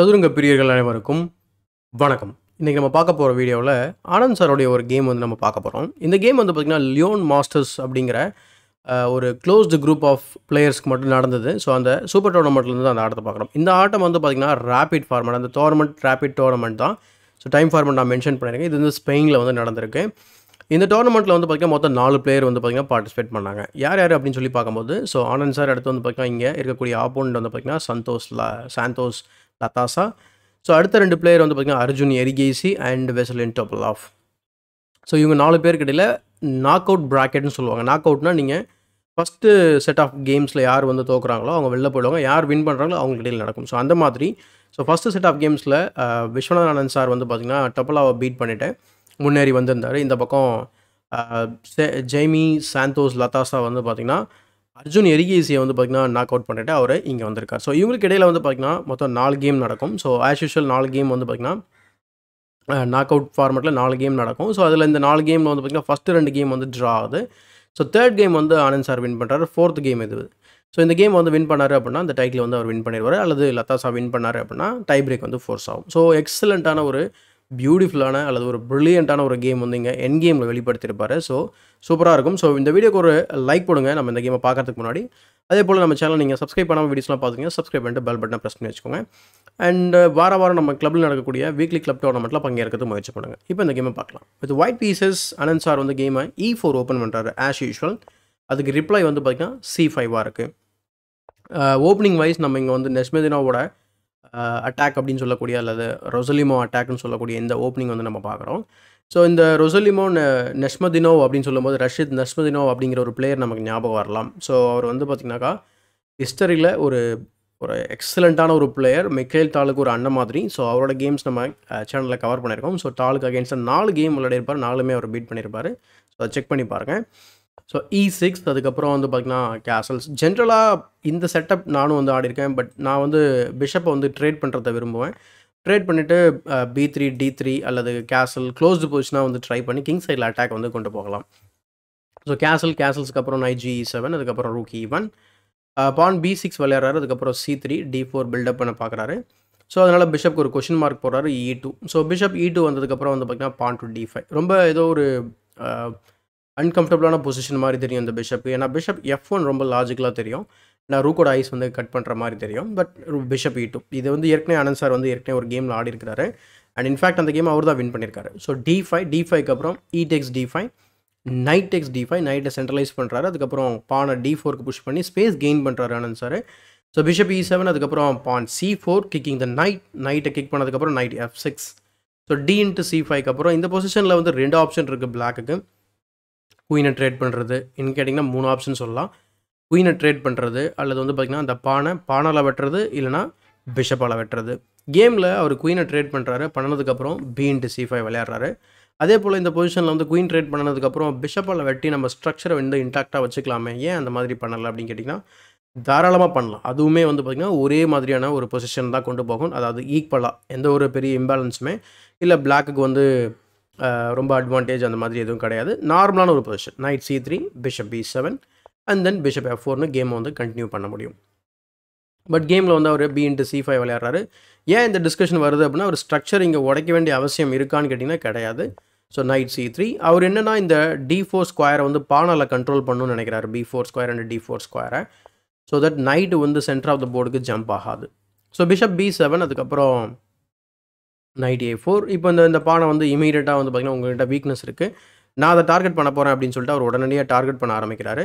சதுரங்க பிரியர்கள் அனைவருக்கும் வணக்கம் இன்றைக்கி நம்ம பார்க்க போகிற வீடியோவில் ஆனந்த் சாரோடைய ஒரு கேம் வந்து நம்ம பார்க்க போகிறோம் இந்த கேம் வந்து பார்த்திங்கன்னா லியோன் மாஸ்டர்ஸ் அப்படிங்கிற ஒரு க்ளோஸ்டு குரூப் ஆஃப் பிளேயர்ஸ்க்கு மட்டும் நடந்தது ஸோ அந்த சூப்பர் டோர்னமெண்ட்லேருந்து தான் அந்த ஆட்டத்தை பார்க்குறோம் இந்த ஆட்டம் வந்து பார்த்திங்கன்னா ரேப்பிட் ஃபார்மெட் அந்த டோர்னமெண்ட் ரேபிட் டோர்னமெண்ட் தான் ஸோ டைம் ஃபார்மெட் நான் மென்ஷன் பண்ணியிருக்கேன் இது வந்து ஸ்பெயினில் வந்து நடந்திருக்கு இந்த டோர்னமெண்ட்டில் வந்து பார்த்திங்கன்னா மொத்தம் நாலு பிளேயர் வந்து பார்த்திங்கன்னா பார்ட்டிசிபேட் பண்ணாங்க யார் யார் அப்படின்னு சொல்லி பார்க்கும்போது ஸோ ஆனந்த் சார் அடுத்து வந்து பார்த்திங்கன்னா இங்கே இருக்கக்கூடிய ஆப்போனண்ட் வந்து பார்த்திங்கன்னா சந்தோஷ் லா சாந்தோஸ் லத்தாசா ஸோ அடுத்த ரெண்டு பிளேயர் வந்து பார்த்தீங்கன்னா Arjun Erigaisi and Veselin Topalov so இவங்க நாலு பேருக்கிடையில் நாக் அவுட் ப்ராக்கெட்னு சொல்லுவாங்க நாக் அவுட்னா நீங்கள் ஃபஸ்ட்டு செட் ஆஃப் கேம்ஸில் யார் வந்து தோக்குறாங்களோ அவங்க வெளில போயிடுவாங்க யார் வின் பண்ணுறாங்களோ அவங்க இடையில் நடக்கும் ஸோ அந்த மாதிரி ஸோ ஃபஸ்ட்டு செட் ஆஃப் கேம்ஸில் விஸ்வநாத் ஆனந்த் சார் வந்து பார்த்திங்கன்னா டப்பலாவை பீட் பண்ணிவிட்டு முன்னேறி வந்திருந்தார் இந்த பக்கம் ஜெய்மி சாந்தோஸ் லதாசா வந்து பார்த்திங்கன்னா அர்ஜுன் எரிகேசியை வந்து பார்த்தீங்கன்னா நாக் அவுட் பண்ணிவிட்டு அவர் இங்கே வந்திருக்கார் ஸோ இவங்களுக்கு இடையில் வந்து பார்த்தீங்கன்னா மொத்தம் நாலு கேம் நடக்கும் ஸோ ஆஸ் யூஷுவல் நாலு கேம் வந்து பார்த்தீங்கன்னா நாக் அவுட் ஃபார்மெட்டில் நாலு கேம் நடக்கும் ஸோ அதில் இந்த நாலு கேமில் வந்து பார்த்தீங்கன்னா ஃபஸ்ட்டு ரெண்டு கேம் வந்து ட்ரா ஆகுது ஸோ தேர்ட் கேம் வந்து ஆனந்த் சார் வின் பண்ணுறாரு ஃபோர்த் கேம் இது ஸோ இந்த கேம் வந்து வின் பண்ணார் அப்படின்னா அந்த டைட்டில் வந்து அவர் வின் பண்ணிடுவார் அல்லது லதாசா வின் பண்ணார் அப்படின்னா டை பிரேக் வந்து ஃபோர்ஸ் ஆகும் ஸோ எக்ஸலண்ட்டான ஒரு பியூட்டிஃபுல்லான அல்லது ஒரு ப்ரில்லியண்ட்டான ஒரு கேம் வந்து இங்கே என் கேமில் வெளிப்படுத்தியிருப்பார் ஸோ சூப்பராக இருக்கும் ஸோ இந்த வீடியோக்கு ஒரு லைக் போடுங்க நம்ம இந்த கேமை பார்க்கறதுக்கு முன்னாடி அதே போல் நம்ம சேனல் நீங்கள் சப்ஸ்கிரைப் பண்ணாமல் வீடியோஸ்லாம் பார்த்துங்க சப்ஸ்கிரைப் பண்ணிட்டு பெல் பட்டனை ப்ரெஸ் பண்ணி வச்சுக்கோங்க அண்ட் uh, வார வாரம் நம்ம கிளப்பில் நடக்கக்கூடிய வீக்லி கிளப் டோர்னமெண்ட்டில் பங்கேற்கிறது முயற்சி பண்ணுங்கள் இப்போ இந்த கேமை பார்க்கலாம் with white pieces Anand sir வந்து கேமை இ ஃபோர் ஓப்பன் பண்ணுறாரு ஆஸ் யூஷுவல் அதுக்கு ரிப்ளை வந்து பார்த்திங்கன்னா சி ஃபைவாக இருக்குது ஓப்பனிங் uh, வைஸ் நம்ம இங்கே வந்து நெஸ்மெதினாவோட அட்டாக் அப்படின்னு சொல்லக்கூடிய அல்லது ரொசலிமோ அட்டாக்னு சொல்லக்கூடிய இந்த ஓப்பனிங் வந்து நம்ம பார்க்குறோம் ஸோ இந்த ரொசலிமோ நஷ்மதினோ அப்படின்னு சொல்லும்போது ரஷித் நஷ்மதினோவ் அப்படிங்கிற ஒரு பிளேயர் நமக்கு ஞாபகம் வரலாம் ஸோ அவர் வந்து பார்த்திங்கனாக்கா ஹிஸ்டரியில் ஒரு ஒரு எக்ஸலண்ட்டான ஒரு பிளேயர் மிக்கேல் தாலுக்கு ஒரு அண்ணன் மாதிரி ஸோ அவரோட கேம்ஸ் நம்ம சேனலில் கவர் பண்ணியிருக்கோம் ஸோ தாலுக்கு அகேன்ஸ்டாக நாலு கேம் விளையாடிருப்பார் நாலுமே அவர் பீட் பண்ணியிருப்பார் ஸோ செக் பண்ணி பாருங்கள் ஸோ இ சிக்ஸ் அதுக்கப்புறம் வந்து பார்த்திங்கன்னா கேசல்ஸ் ஜென்ரலாக இந்த செட்டப் நானும் வந்து ஆடிருக்கேன் பட் நான் வந்து பிஷப்பை வந்து ட்ரேட் பண்ணுறத விரும்புவேன் ட்ரேட் பண்ணிவிட்டு பி த்ரீ டி த்ரீ அல்லது கேசல் க்ளோஸ்டு போச்சுன்னா வந்து ட்ரை பண்ணி கிங் சைடில் அட்டாக் வந்து கொண்டு போகலாம் ஸோ கேசல் கேசல்ஸ்க்கு அப்புறம் ஐஜி செவன் அதுக்கப்புறம் ரூக்கி ஒன் பான் பி சிக்ஸ் விளையாடுறாரு அதுக்கப்புறம் c three d four buildup பண்ண பார்க்குறாரு ஸோ அதனால் பிஷப்க்கு ஒரு கொஷின் மார்க் போடுறாரு e two so bishop e two வந்ததுக்கப்புறம் வந்து பார்த்திங்கன்னா பான் டு டி ஃபைவ் ரொம்ப ஏதோ ஒரு அன்கம்ஃபர்டபுளான பொசிஷன் மாதிரி தெரியும் இந்த பிஷப் ஏன்னா பிஷப் எஃப் ஒன் ரொம்ப லாஜிக்கலாக தெரியும் நான் ரூக்கோட ஐஸ் வந்து கட் பண்ணுற மாதிரி தெரியும் பட் பிஷப் இ டூ இது வந்து ஏற்கனவே அனந்த் சார் வந்து ஏற்கனவே ஒரு கேமில் ஆடி இருக்கிறாரு அண்ட் இன்ஃபேக்ட் அந்த கேம் அவர் தான் வின் பண்ணியிருக்காரு ஸோ டி ஃபைவ் டி ஃபைவ்க்கு அப்புறம் e takes d five knight takes d five நைட்டை சென்ட்ரலைஸ் பண்ணுறாரு அதுக்கப்புறம் பானை டி ஃபோருக்கு புஷ் பண்ணி ஸ்பேஸ் கெயின் பண்ணுறாரு Anand sir so bishop e seven அதுக்கப்புறம் pawn c four kicking the knight நைட்டை கிக் பண்ணதுக்கப்புறம் knight f six so d into c ஃபைவ்க்கு அப்புறம் இந்த பொசிஷனில் வந்து ரெண்டு ஆப்ஷன் இருக்குது பிளாக்குக்கு குயினை ட்ரேட் பண்ணுறது இன்னு கேட்டிங்கன்னா மூணு ஆப்ஷன் சொல்லலாம் குயினை ட்ரேட் பண்ணுறது அல்லது வந்து பார்த்திங்கன்னா அந்த பானை பானால் வெட்டுறது இல்லைனா பிஷப்பால் வெட்டுறது கேமில் அவர் குயினை ட்ரேட் பண்ணுறாரு பண்ணதுக்கப்புறம் பீன் டு சி ஃபைவ் விளையாடுறாரு அதே போல் இந்த பொசிஷனில் வந்து குயின் ட்ரேட் பண்ணதுக்கப்புறம் பிஷப்பால் வெட்டி நம்ம ஸ்ட்ரக்சரை வந்து இன்டாக்டாக வச்சுக்கலாமே ஏன் அந்த மாதிரி பண்ணலை அப்படின்னு கேட்டிங்கன்னா தாராளமாக பண்ணலாம் அதுவுமே வந்து பார்த்திங்கன்னா ஒரே மாதிரியான ஒரு பொசிஷன் தான் கொண்டு போகும் அதாவது ஈக்குவலாக எந்த ஒரு பெரிய இம்பேலன்ஸுமே இல்லை பிளாக்குக்கு வந்து ரொம்ப அட்வான்டேஜ் அந்த மாதிரி எதுவும் கிடையாது நார்மலான ஒரு position knight c three bishop b seven and then bishop f ஃபோர்னு கேமை வந்து கண்டினியூ பண்ண முடியும் பட் கேமில் வந்து அவர் பி இன்ட்டு சி ஃபைவ் விளையாடுறாரு ஏன் இந்த டிஸ்கஷன் வருது அப்படின்னா ஒரு ஸ்ட்ரக்சர் இங்கே உடைக்க வேண்டிய அவசியம் இருக்கான்னு கேட்டிங்கன்னா கிடையாது ஸோ நைட் சி த்ரீ அவர் என்னென்னா இந்த டி ஃபோர் ஸ்கொயரை வந்து பானால் கண்ட்ரோல் பண்ணணும்னு நினைக்கிறாரு b four square and d four ஸ்கொயரை ஸோ தட் நைட்டு வந்து சென்டர் ஆஃப் த போர்டுக்கு ஜம்ப் ஆகாது ஸோ பிஷப் பி செவன் அதுக்கப்புறம் நைட் ஏ ஃபோர் இப்போ இந்த இந்த பானை வந்து இமீடியட்டாக வந்து பார்த்திங்கன்னா உங்கள்கிட்ட வீக்னஸ் இருக்குது நான் அதை டார்கெட் பண்ண போகிறேன் அப்படின்னு சொல்லிட்டு அவர் உடனடியாக டார்கெட் பண்ண ஆரம்பிக்கிறாரு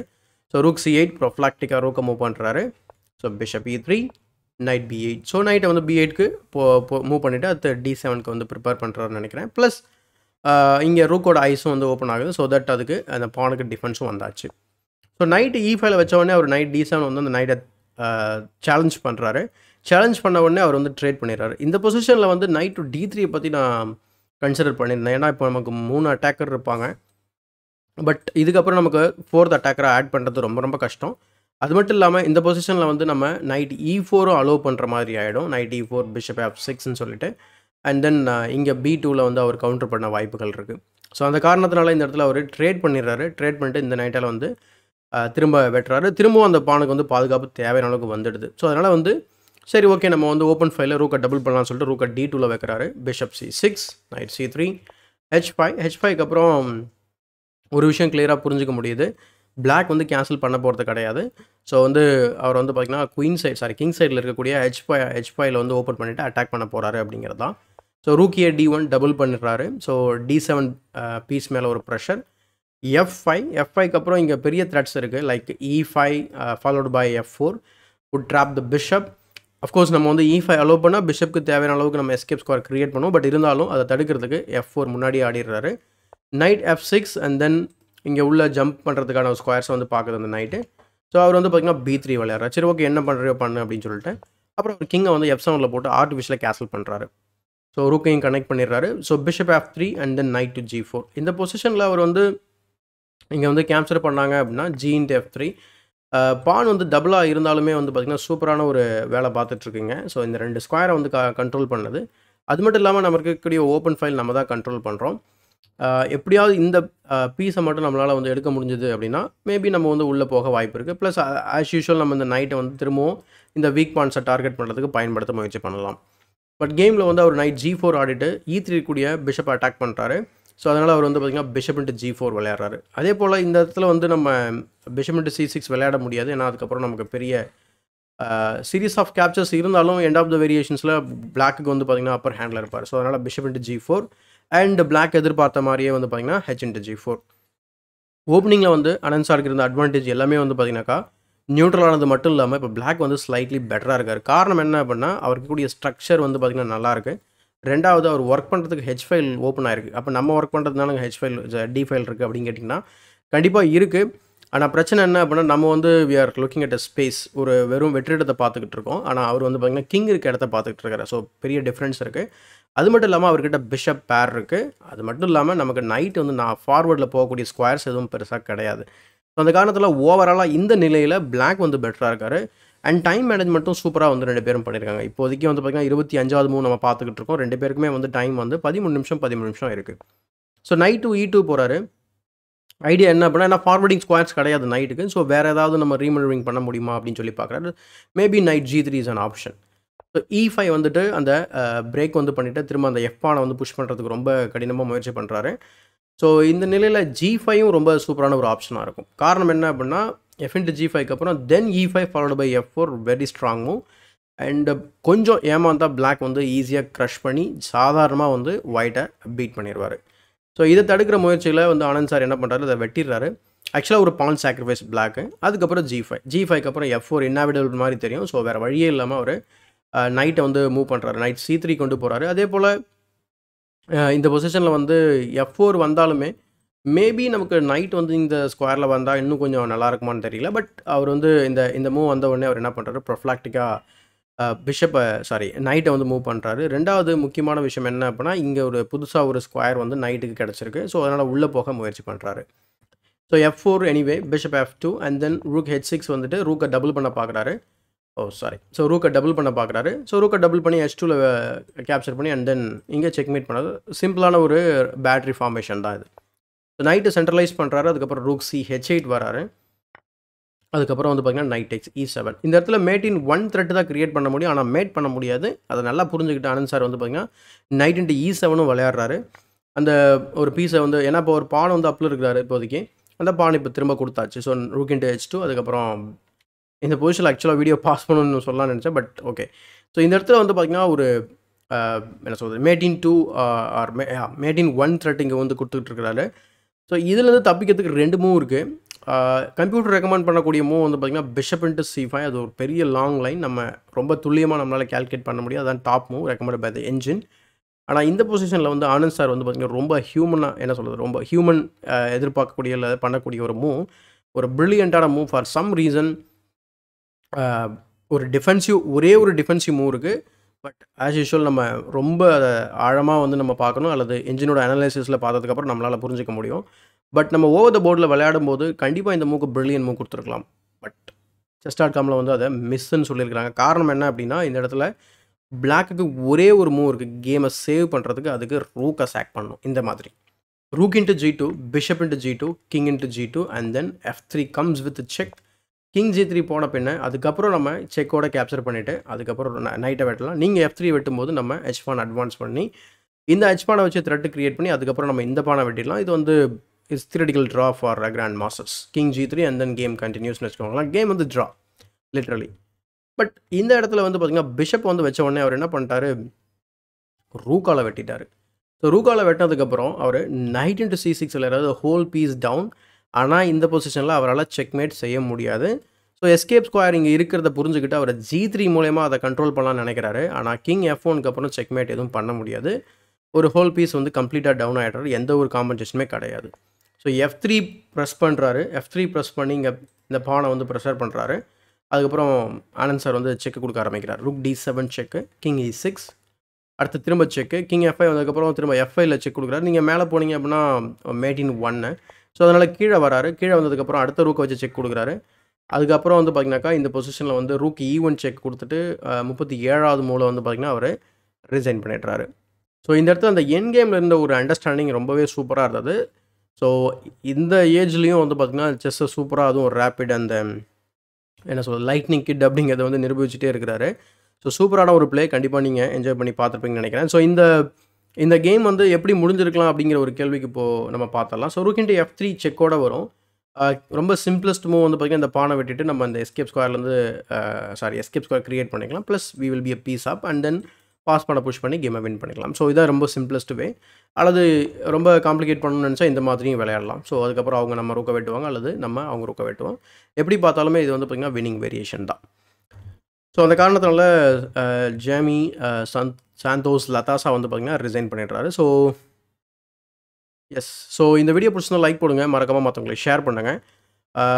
ஸோ ரூக் சி எயிட் ப்ரொஃப்ளாக்டிக்காக ரூக்க மூவ் பண்ணுறாரு so bishop e three knight b eight so நைட்டை வந்து பி எயிட்க்கு போ மூவ் பண்ணிவிட்டு அடுத்து டி செவனுக்கு வந்து ப்ரிப்பேர் பண்ணுறாருன்னு நினைக்கிறேன் ப்ளஸ் இங்கே ரூக்கோட ஐஸும் வந்து ஓப்பன் ஆகுது ஸோ தட் அதுக்கு அந்த பானுக்கு டிஃபென்ஸும் வந்தாச்சு ஸோ நைட்டு இ ஃபைவ்ல வச்ச உடனே அவர் நைட் டி செவன் வந்து அந்த நைட்டை சேலஞ்ச் பண்ணுறாரு சேலஞ்ச் பண்ண உடனே அவர் வந்து ட்ரேட் பண்ணிடுறாரு இந்த பொசிஷனில் வந்து நைட் டு டி த்ரீ பற்றி நான் கன்சிடர் பண்ணியிருந்தேன் ஏன்னா இப்போ நமக்கு மூணு அட்டாக்கர் இருப்பாங்க பட் இதுக்கப்புறம் நமக்கு ஃபோர்த் அட்டாக்கரை ஆட் பண்ணுறது ரொம்ப ரொம்ப கஷ்டம் அது மட்டும் இல்லாமல் இந்த பொசிஷனில் வந்து நம்ம நைட் இ ஃபோரும் அலோவ் பண்ணுற மாதிரி ஆகிடும் knight e four bishop f சிக்ஸ்ன்னு சொல்லிட்டு அண்ட் தென் இங்கே பி டூவில் வந்து அவர் கவுண்டர் பண்ண வாய்ப்புகள் இருக்குது ஸோ அந்த காரணத்தினால இந்த இடத்துல அவர் ட்ரேட் பண்ணிடுறாரு ட்ரேட் பண்ணிட்டு இந்த நைட்டால் வந்து திரும்ப வெட்டுறாரு திரும்பவும் அந்த பானுக்கு வந்து பாதுகாப்பு தேவையான அளவுக்கு வந்துடுது ஸோ அதனால் வந்து சரி ஓகே நம்ம வந்து ஓப்பன் ஃபைலில் ரூக்கை டபுள் பண்ணலாம்னு சொல்லிட்டு ரூக்கை டி டூவில் வைக்கிறாரு bishop c six knight c three h five h ஃபைவ்க்கு அப்புறம் ஒரு விஷயம் கிளியராக புரிஞ்சிக்க முடியுது பிளாக் வந்து கேன்சல் பண்ண போகிறது கிடையாது ஸோ வந்து அவர் வந்து பார்த்திங்கன்னா குயின் சைட் சாரி கிங் சைடில் இருக்கக்கூடிய ஹெச் ஃபைவ் ஹெச் ஃபைவ்ல வந்து ஓப்பன் பண்ணிவிட்டு அட்டாக் பண்ண போகிறாரு அப்படிங்கிறது தான் ஸோ ரூக்கியை டி ஒன் டபுள் பண்ணிடுறாரு ஸோ டி செவன் பீஸ் மேலே ஒரு ப்ரெஷர் எஃப் ஃபைவ் எஃப் ஃபைவ்க்கு அப்புறம் இங்கே பெரிய த்ரெட்ஸ் இருக்குது like e five followed by f four would drop the bishop of course நம்ம வந்து இ ஃபைவ் அலோவ் பண்ணால் பிஷப்க்கு தேவையான அளவுக்கு நம்ம எஸ்கேப் ஸ்கொயர் கிரியேட் பண்ணுவோம் பட் இருந்தாலும் அதை தடுக்கிறதுக்கு எஃப் ஃபோர் முன்னாடி ஆடிடுறாரு knight f six and then இங்கே உள்ள ஜம்ப் பண்ணுறதுக்கான ஸ்கொயர்ஸை வந்து பார்க்குது அந்த நைட்டு ஸோ அவர் வந்து பார்த்திங்கன்னா பி த்ரீ விளையாடுறாரு சரி ஓகே என்ன பண்ணுறோ பண்ணு அப்படின்னு சொல்லிட்டு அப்புறம் அவர் கிங்கை வந்து எஃப் செவனில் போட்டு ஆர்டிஃபிஷியலாக கேன்சல் பண்ணுறாரு ஸோ ரூக்கையும் கனெக்ட் பண்ணிடுறாரு so bishop f three and then knight to g four இந்த பொசிஷனில் அவர் வந்து இங்கே வந்து கேப்சர் பண்ணாங்க அப்படின்னா g in f three pawn வந்து டபுளாக இருந்தாலுமே வந்து பார்த்திங்கன்னா சூப்பரான ஒரு வேலை பார்த்துட்ருக்குங்க ஸோ இந்த ரெண்டு ஸ்கொயரை வந்து க கண்ட்ரோல் பண்ணது அது மட்டும் இல்லாமல் நம்ம இருக்கக்கூடிய ஓப்பன் ஃபைல் நம்ம தான் கண்ட்ரோல் பண்ணுறோம் எப்படியாவது இந்த பீஸை மட்டும் நம்மளால் வந்து எடுக்க முடிஞ்சது அப்படின்னா மேபி நம்ம வந்து உள்ளே போக வாய்ப்பு இருக்குது ப்ளஸ் ஆஸ் யூஷுவல் நம்ம இந்த நைட்டை வந்து திரும்பவும் இந்த வீக் பான்ஸை டார்கெட் பண்ணுறதுக்கு பயன்படுத்த முயற்சி பண்ணலாம் பட் கேமில் வந்து அவர் நைட் ஜி ஃபோர் ஆடிட்டு ஈ e த்ரீ கூடிய பிஷப் அட்டாக் பண்ணுறாரு ஸோ அதனால் அவர் வந்து பார்த்திங்கன்னா பிஷப் ஜி ஃபோர் விளையாடுறாரு அதே போல் இந்த இடத்துல வந்து நம்ம பிஷப் இன்ட்டு சி சிக்ஸ் விளையாட முடியாது ஏன்னா அதுக்கப்புறம் நமக்கு பெரிய சீரீஸ் ஆஃப் கேப்சர்ஸ் இருந்தாலும் எண்ட் ஆஃப் த வேரியேஷன்ஸில் பிளாக்கு வந்து பார்த்திங்கன்னா அப்பர் ஹேண்டில் இருப்பார் ஸோ அதனால் bishop into g four and black எதிர்பார்த்த மாதிரியே வந்து பார்த்திங்கன்னா ஹெச் இன்ட்டு ஜி ஃபோர் ஓப்பனிங்கில் வந்து அனன்சாருக்கு இருந்த அட்வான்டேஜ் எல்லாமே வந்து பார்த்திங்கனாக்கா நியூட்ரலானது மட்டும் இல்லாமல் இப்போ பிளாக் வந்து ஸ்லைட்லி பெட்டராக இருக்கார் காரணம் என்ன அப்படின்னா அவருக்கு கூடிய ஸ்ட்ரக்சர் வந்து பார்த்திங்கன்னா நல்லாயிருக்கு ரெண்டாவது அவர் ஒர்க் பண்ணுறதுக்கு ஹெச் ஃபைல் ஓப்பன் ஆயிருக்கு அப்போ நம்ம ஒர்க் பண்ணுறதுனால ஹெச் ஃபைல் டி ஃபைல் இருக்குது அப்படின்னு கேட்டிங்கன்னா கண்டிப்பாக இருக்குது ஆனால் பிரச்சனை என்ன அப்படின்னா நம்ம வந்து we are looking at a space ஒரு வெறும் வெற்றிடத்தை பார்த்துக்கிட்டு இருக்கோம் ஆனால் அவர் வந்து பார்த்திங்கன்னா கிங் இருக்க இடத்த பார்த்துக்கிட்டு இருக்காரு ஸோ பெரிய டிஃப்ரென்ஸ் இருக்குது அது மட்டும் இல்லாமல் அவர்கிட்ட பிஷப் பேர் இருக்குது அது மட்டும் இல்லாமல் நமக்கு நைட் வந்து நான் ஃபார்வர்டில் போகக்கூடிய ஸ்கொயர்ஸ் எதுவும் பெருசாக கிடையாது ஸோ அந்த காரணத்தில் ஓவராலாக இந்த நிலையில் பிளாக் வந்து பெட்டராக இருக்கார் அண்ட் டைம் மேனேஜ்மெண்ட்டும் சூப்பராக வந்து ரெண்டு பேரும் பண்ணியிருக்காங்க இப்போதைக்கு வந்து பார்த்திங்கன்னா இருபத்தி அஞ்சாவது மூணு நம்ம பார்த்துக்கிட்டு இருக்கோம் ரெண்டு பேருக்குமே வந்து டைம் வந்து பதிமூணு நிமிஷம் பதிமூணு நிமிஷம் இருக்குது so knight to e e two போகிறாரு ஐடியா என்ன அப்படின்னா ஏன்னா ஃபார்வர்டிங் ஸ்கொயர்ஸ் கிடையாது நைட்டுக்கு ஸோ வேறு ஏதாவது நம்ம ரீமெண்டரிங் பண்ண முடியுமா அப்படின்னு சொல்லி பார்க்குறாரு maybe knight g three is an option so e five வந்துட்டு அந்த பிரேக் வந்து பண்ணிவிட்டு திரும்ப அந்த எஃப்பானை வந்து புஷ் பண்ணுறதுக்கு ரொம்ப கடினமாக முயற்சி பண்ணுறாரு ஸோ இந்த நிலையில் ஜி ஃபைவும் ரொம்ப சூப்பரான ஒரு ஆப்ஷனாக இருக்கும் காரணம் என்ன அப்படின்னா எஃப் இன்ட்டு ஜி ஃபைவ்க்கு அப்புறம் then e five followed by f four very ஸ்ட்ராங்கும் அண்டு கொஞ்சம் ஏமாந்தா பிளாக் வந்து ஈஸியாக க்ரஷ் பண்ணி சாதாரணமாக வந்து ஒயிட்டை பீட் பண்ணிடுவார் ஸோ இதை தடுக்கிற முயற்சியில் வந்து ஆனந்த் சார் என்ன பண்ணுறாரு அதை வெட்டிடுறாரு ஆக்சுவலாக ஒரு பான் சாக்ரிஃபைஸ் பிளாக்கு அதுக்கப்புறம் ஜி ஃபைவ் ஜி ஃபைவ்க்கு அப்புறம் எஃப் ஃபோர் இன்னாவிடபிள் மாதிரி தெரியும் ஸோ வேறு வழியே இல்லாமல் அவர் நைட்டை வந்து மூவ் பண்ணுறாரு நைட் சி த்ரீ கொண்டு போகிறாரு அதே போல் இந்த பொசிஷனில் வந்து எஃப் ஃபோர் வந்தாலுமே மேபி நமக்கு நைட் வந்து இந்த ஸ்கொயரில் வந்தால் இன்னும் கொஞ்சம் நல்லா இருக்குமான்னு தெரியல பட் அவர் வந்து இந்த இந்த மூவ் வந்த உடனே அவர் என்ன பண்ணுறாரு ப்ரொஃப்ளாக்டிக்காக பிஷப்பை சாரி நைட்டை வந்து மூவ் பண்ணுறாரு ரெண்டாவது முக்கியமான விஷயம் என்ன அப்படின்னா இங்கே ஒரு புதுசாக ஒரு ஸ்கொயர் வந்து நைட்டுக்கு கிடச்சிருக்கு ஸோ அதனால் உள்ளே போக முயற்சி பண்ணுறாரு so f four anyway bishop f two and then rook h six வந்துட்டு ரூக்கை டபுள் பண்ண பார்க்குறாரு ஓ சாரி ஸோ ரூக்கை டபுள் பண்ண பார்க்குறாரு ஸோ ரூக்கை டபுள் பண்ணி ஹெச் டூவில் கேப்சர் பண்ணி அண்ட் தென் இங்கே செக் மீட் பண்ணாது சிம்பிளான ஒரு பேட்ரி ஃபார்மேஷன் தான் இது ஸோ நைட்டு சென்ட்ரலைஸ் பண்ணுறாரு அதுக்கப்புறம் ரூக் சி ஹெச் எயிட் வராரு அதுக்கப்புறம் வந்து பார்த்திங்கன்னா knight x e e seven இந்த இடத்துல மேட்டின் ஒன் த்ரெட் தான் கிரியேட் பண்ண முடியும் ஆனால் மேட் பண்ண முடியாது அதை நல்லா புரிஞ்சுக்கிட்டு ஆனந்த் சார் வந்து பார்த்திங்கன்னா நைட் இன்ட்டு இ e செவனும் விளையாடுறாரு அந்த ஒரு பீஸை வந்து ஏன்னா இப்போ ஒரு பானை வந்து அப்பில் இருக்கிறாரு இப்போதைக்கு அந்த பானை இப்போ திரும்ப கொடுத்தாச்சு so rook into h two அதுக்கப்புறம் இந்த பொசிஷனில் ஆக்சுவலாக வீடியோ பாஸ் பண்ணணும்னு சொல்லலாம்னு நினச்சேன் பட் ஓகே ஸோ இந்த இடத்துல வந்து பார்த்திங்கன்னா ஒரு என்ன சொல்கிறது mate in two or may mate in one threat இங்கே வந்து இருக்கிறாரு ஸோ இதுலேருந்து தப்பிக்கிறதுக்கு ரெண்டு மூவ் இருக்குது கம்ப்யூட்டர் ரெக்கமெண்ட் பண்ணக்கூடிய மூவ் வந்து பார்த்திங்கன்னா பிஷப் இன்ட்டு சி ஃபைவ் அது ஒரு பெரிய லாங் லைன் நம்ம ரொம்ப துல்லியமாக நம்மளால் கேல்குலேட் பண்ண முடியும் அதான் top move recommend by the engine ஆனால் இந்த பொசிஷனில் வந்து ஆனந்த் சார் வந்து பார்த்திங்கன்னா ரொம்ப ஹியூமனாக என்ன சொல்கிறது ரொம்ப ஹியூமன் எதிர்பார்க்கக்கூடிய இல்லை பண்ணக்கூடிய ஒரு மூவ் ஒரு ப்ரில்லியண்ட்டான மூவ் ஃபார் சம் ரீசன் ஒரு டிஃபென்சிவ் ஒரே ஒரு டிஃபென்சிவ் மூவ் இருக்குது பட் ஆஸ் யூஷுவல் நம்ம ரொம்ப அதை ஆழமாக வந்து நம்ம பார்க்கணும் அல்லது இன்ஜினோட அனாலிசிஸில் பார்த்ததுக்கப்புறம் நம்மளால் புரிஞ்சிக்க முடியும் பட் நம்ம ஓவர் த போர்டில் விளையாடும் போது கண்டிப்பாக இந்த மூக்கு பிரில்லியன் மூக்கு கொடுத்துருக்கலாம் பட் செஸ் டாட் காமில் வந்து அதை மிஸ்ஸுன்னு சொல்லியிருக்கிறாங்க காரணம் என்ன அப்படின்னா இந்த இடத்துல பிளாக்குக்கு ஒரே ஒரு மூவ் இருக்குது கேமை சேவ் பண்ணுறதுக்கு அதுக்கு ரூக்கை சேக் பண்ணணும் இந்த மாதிரி rook into g two bishop into g two king into g two and then f three comes with check king g three போன பின்னே அதுக்கப்புறம் நம்ம செக்கோட கேப்சர் பண்ணிவிட்டு அதுக்கப்புறம் நைட்டை வெட்டலாம் நீங்கள் எஃப் த்ரீ வெட்டும்போது நம்ம ஹெச் பான் அட்வான்ஸ் பண்ணி இந்த ஹெச் பானை வச்சு த்ரெட்டு க்ரியேட் பண்ணி அதுக்கப்புறம் நம்ம இந்த பானை வெட்டிடலாம் இது வந்து is theoretical draw for grandmasters king g three and then game கண்டினியூஸ்னு வச்சுக்கோங்களா கேம் வந்து ட்ரா லிட்ரலி பட் இந்த இடத்துல வந்து பார்த்திங்கன்னா பிஷப் வந்து வச்ச உடனே அவர் என்ன பண்ணிட்டாரு ரூக்கால வெட்டிட்டார் ஸோ ரூக்காவில் வெட்டினதுக்கப்புறம் அவர் நைட் இன்ட்டு சி சிக்ஸில் ஏதாவது ஹோல் பீஸ் டவுன் ஆனால் இந்த பொசிஷனில் அவரால் செக்மேட் செய்ய முடியாது ஸோ எஸ்கேப் ஸ்கொயர் இங்கே இருக்கிறத புரிஞ்சுக்கிட்டு அவர் ஜி த்ரீ மூலயமா அதை கண்ட்ரோல் பண்ணலாம்னு நினைக்கிறாரு ஆனால் கிங் எஃப் ஒனுக்கு அப்புறம் செக்மேட் எதுவும் பண்ண முடியாது ஒரு ஹோல் பீஸ் வந்து கம்ப்ளீட்டாக டவுன் ஆகிடுறது எந்த ஒரு காம்பன்சேஷனுமே கிடையாது ஸோ எஃப் த்ரீ ப்ரெஸ் பண்ணுறாரு எஃப் த்ரீ ப்ரெஸ் பண்ணி இங்கே இந்த பானை வந்து ப்ரெஷர் பண்ணுறாரு அதுக்கப்புறம் ஆனந்த் சார் வந்து செக்கு கொடுக்க ஆரம்பிக்கிறார் rook d seven check king e six அடுத்து திரும்ப செக்கு கிங் எஃப்ஐ வந்ததுக்கப்புறம் திரும்ப எஃப்ஐயில் செக் கொடுக்குறாரு நீங்கள் மேலே போனீங்க அப்படின்னா மேட்டின் ஒன்று ஸோ அதனால் கீழே வராரு கீழே வந்ததுக்கப்புறம் அடுத்த ரூக்கை வச்சு செக் கொடுக்குறாரு அதுக்கப்புறம் வந்து பார்த்தீங்கன்னாக்கா இந்த பொசிஷனில் வந்து ரூக்கு ஈவன் e செக் கொடுத்துட்டு முப்பத்தி ஏழாவது மூலம் வந்து பார்த்திங்கன்னா அவர் ரிசைன் பண்ணிடுறாரு ஸோ இந்த இடத்துல அந்த என் கேமில் இருந்த ஒரு அண்டர்ஸ்டாண்டிங் ரொம்பவே சூப்பராக இருந்தது ஸோ இந்த ஏஜ்லேயும் வந்து பார்த்திங்கன்னா செஸ்ஸை சூப்பராக அதுவும் ஒரு ரேப்பிட் அந்த என்ன சொல்கிறது லைட்னிங் கிட் அப்படிங்கிறத வந்து நிரூபிச்சுட்டே இருக்கிறாரு ஸோ சூப்பரான ஒரு பிளே கண்டிப்பாக நீங்கள் என்ஜாய் பண்ணி பார்த்துருப்பீங்கன்னு நினைக்கிறேன் ஸோ இந்த இந்த கேம் வந்து எப்படி முடிஞ்சிருக்கலாம் அப்படிங்கிற ஒரு கேள்விக்கு இப்போது நம்ம பார்த்தலாம் ஸோ ரூக்கின்ட்டு எஃப் த்ரீ செக்கோட வரும் ரொம்ப சிம்பிளஸ்ட் மூவ் வந்து பார்த்தீங்கன்னா இந்த பானை விட்டுட்டு நம்ம அந்த எஸ்கேப் ஸ்கொயர்லேருந்து சாரி எஸ்கேப் ஸ்கொயர் க்ரியேட் பண்ணிக்கலாம் plus we will be a piece up and then pass பண்ண புஷ் பண்ணி கேமை வின் பண்ணிக்கலாம் ஸோ இதான் ரொம்ப சிம்பிளஸ்ட் வே அல்லது ரொம்ப காம்ப்ளிகேட் பண்ணணும்னு நினச்சா இந்த மாதிரியும் விளையாடலாம் ஸோ அதுக்கப்புறம் அவங்க நம்ம ரூக்க வெட்டுவாங்க அல்லது நம்ம அவங்க ரூக்க வெட்டுவோம் எப்படி பார்த்தாலுமே இது வந்து பார்த்திங்கன்னா வின்னிங் வேரியேஷன் தான் ஸோ அந்த காரணத்தினால ஜேமி சந்த் சாந்தோஸ் லதாசா வந்து பார்த்திங்கன்னா ரிசைன் பண்ணிடுறாரு ஸோ எஸ் ஸோ இந்த வீடியோ பிடிச்சிருந்தா லைக் போடுங்க மறக்காமல் மற்றவங்களை ஷேர் பண்ணுங்கள்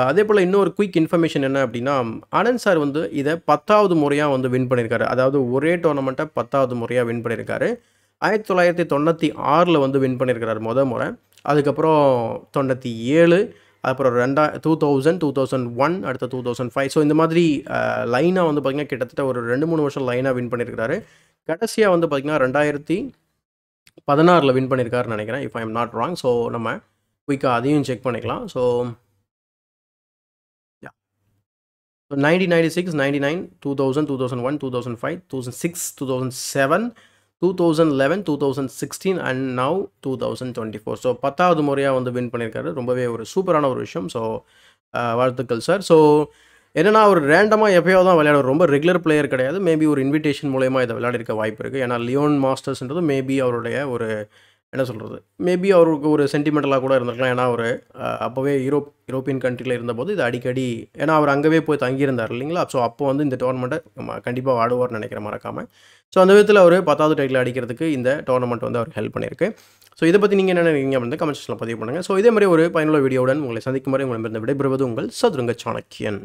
அதே போல் இன்னொரு குயிக் இன்ஃபர்மேஷன் என்ன அப்படின்னா ஆனந்த் சார் வந்து இதை பத்தாவது முறையாக வந்து வின் பண்ணியிருக்காரு அதாவது ஒரே டோர்னமெண்ட்டை பத்தாவது முறையாக வின் பண்ணியிருக்காரு ஆயிரத்தி தொள்ளாயிரத்தி தொண்ணூற்றி ஆறில் வந்து வின் பண்ணியிருக்கிறார் மொதல் முறை அதுக்கப்புறம் தொண்ணூற்றி ஏழு அப்புறம் ரெண்டா two thousand two thousand one அடுத்த டூ தௌசண்ட் ஃபைவ் ஸோ இந்த மாதிரி லைனாக வந்து பார்த்திங்கன்னா கிட்டத்தட்ட ஒரு ரெண்டு மூணு வருஷம் லைனாக வின் பண்ணியிருக்கிறாரு கடைசியாக வந்து பார்த்திங்கன்னா ரெண்டாயிரத்தி பதினாறில் வின் பண்ணியிருக்காருன்னு நினைக்கிறேன் if I am not wrong so நம்ம குயிக்காக அதையும் செக் பண்ணிக்கலாம் so so nineteen ninety six ninety nine two thousand two thousand one two thousand five two thousand six two thousand seven two thousand eleven two thousand sixteen and now two thousand twenty four so பத்தாவது முறையாக வந்து win பண்ணியிருக்காரு ரொம்பவே ஒரு சூப்பரான ஒரு விஷயம் so uh, வாழ்த்துக்கள் சார் ஸோ ஏன்னா அவர் ரேண்டமாக எப்பயோ தான் விளையாடுவார் ரொம்ப ரெகுலர் பிளேயர் கிடையாது மேபி ஒரு இன்விடேஷன் மூலயமா இதை விளையாடிருக்க வாய்ப்பு இருக்குது ஏன்னா லியோன் மாஸ்டர்ஸ்ன்றது மேபி அவருடைய ஒரு என்ன சொல்கிறது மேபி அவருக்கு ஒரு சென்டிமெண்டலாக கூட இருந்திருக்கலாம் ஏன்னா அவர் அப்போவே யூரோப் யூரோப்பியன் கண்ட்ரியில் இருந்தபோது இது அடிக்கடி ஏன்னா அவர் அங்கேவே போய் தங்கியிருந்தார் இல்லைங்களா ஸோ அப்போ வந்து இந்த டோர்னமெண்ட்டை கண்டிப்பாக ஆடுவார்னு நினைக்கிற மறக்காமல் ஸோ அந்த விதத்தில் அவர் பத்தாவது டைட்டில் அடிக்கிறதுக்கு இந்த டோர்னமெண்ட் வந்து அவர் ஹெல்ப் பண்ணியிருக்கு ஸோ இதை பற்றி நீங்கள் என்ன நினைக்கிறீங்க அப்படின்னு கமெண்ட் செக்ஷனில் பதிவு பண்ணுங்கள் ஸோ இதே மாதிரி ஒரு பயனுள்ள வீடியோவுடன் உங்களை சந்திக்கும் வரை உங்களிடம் விடைபெறுவது உங்கள் சதுரங்க சாணக்கியன்